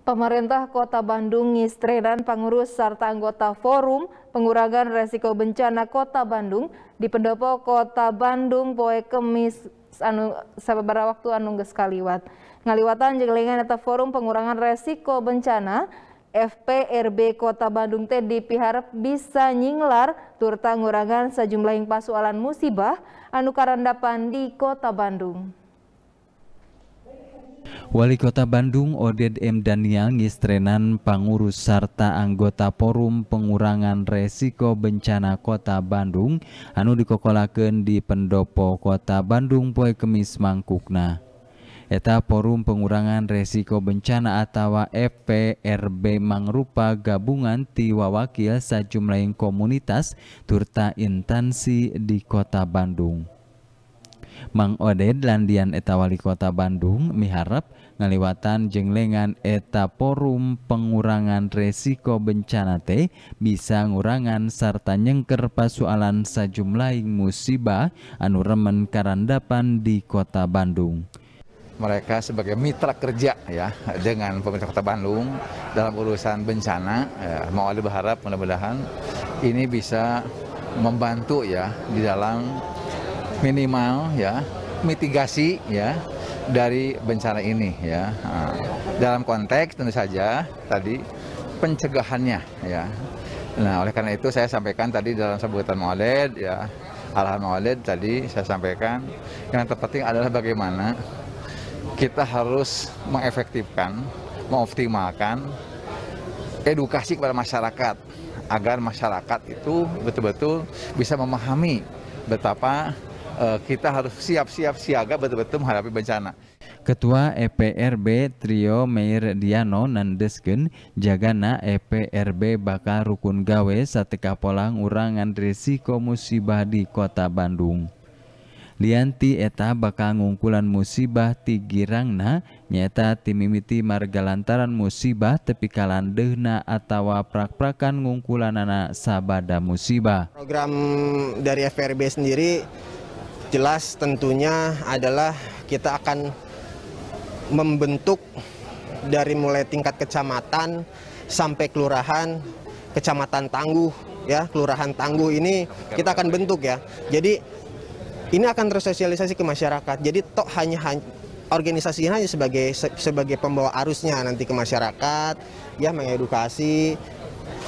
Pemerintah Kota Bandung istri dan pengurus serta anggota Forum Pengurangan Resiko Bencana Kota Bandung di Pendopo Kota Bandung poe Kemis anu sababara waktu anu kaliwat. Ngaliwatan jengelingan atau Forum Pengurangan Resiko Bencana FPRB Kota Bandung teh dipiharep bisa nyinglar turta ngurangan sejumlah yang pasualan musibah anu karandapan di Kota Bandung. Wali Kota Bandung Oded M. Daniel ngistrenan pangurus serta anggota Forum Pengurangan Resiko Bencana Kota Bandung anu dikokolaken di Pendopo Kota Bandung poe Kemis mangkukna. Eta Forum Pengurangan Resiko Bencana atau FPRB mangrupa gabungan tiwa wakil sajumlahin komunitas turta intansi di Kota Bandung. Mang Oded Landian eta Wali Kota Bandung miharep ngaliwatan jenglengan eta forum pengurangan resiko bencana T bisa ngurangan serta nyengker pasualan sejumlah musibah anu remen karandapan di Kota Bandung mereka sebagai mitra kerja ya dengan pemerintah Kota Bandung dalam urusan bencana. Ya, mau ada berharap mudah-mudahan ini bisa membantu ya di dalam minimal ya mitigasi ya dari bencana ini ya. Nah, dalam konteks tentu saja tadi pencegahannya ya. Nah, oleh karena itu saya sampaikan tadi dalam sebutan Maulid ya, alhamdulillah Maulid tadi saya sampaikan yang terpenting adalah bagaimana kita harus mengefektifkan, mengoptimalkan edukasi kepada masyarakat agar masyarakat itu betul-betul bisa memahami betapa Eh, kita harus siap-siap siaga betul-betul menghadapi bencana. Ketua EPRB Trio Meir Diano nandesken jagana EPRB Bakar rukun gawe sateka polang urangan resiko musibah di kota Bandung. Lianti eta bakal ngungkulan musibah ti girangna nyata timimiti marga lantaran musibah tepi kalandehna atawa prak-prakan ngungkulanana sabada musibah. Program dari FRB e sendiri jelas tentunya adalah kita akan membentuk dari mulai tingkat kecamatan sampai kelurahan, kecamatan tangguh ya, kelurahan tangguh ini kita akan bentuk ya. Jadi ini akan tersosialisasi ke masyarakat. Jadi tok hanya, hanya organisasinya hanya sebagai sebagai pembawa arusnya nanti ke masyarakat ya mengedukasi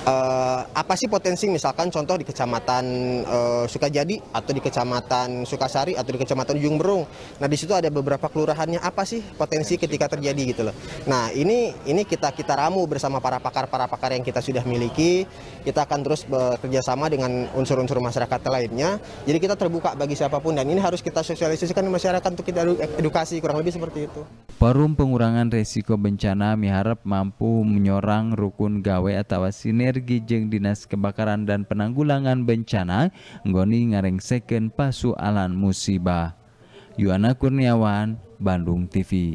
uh, apa sih potensi misalkan contoh di kecamatan uh, Sukajadi atau di kecamatan Sukasari atau di kecamatan Ujung Berung. Nah di situ ada beberapa kelurahannya apa sih potensi ketika terjadi gitu loh. Nah ini ini kita kita ramu bersama para pakar para pakar yang kita sudah miliki. Kita akan terus bekerja sama dengan unsur-unsur masyarakat lainnya. Jadi kita terbuka bagi siapapun dan ini harus kita sosialisasikan masyarakat untuk kita edukasi kurang lebih seperti itu. Forum Pengurangan Resiko Bencana miharap mampu menyorang rukun gawe atau sinergi jeng Dinas Kebakaran dan Penanggulangan Bencana Ngareng nggoni pasu Alan musibah. Yuana Kurniawan, Bandung TV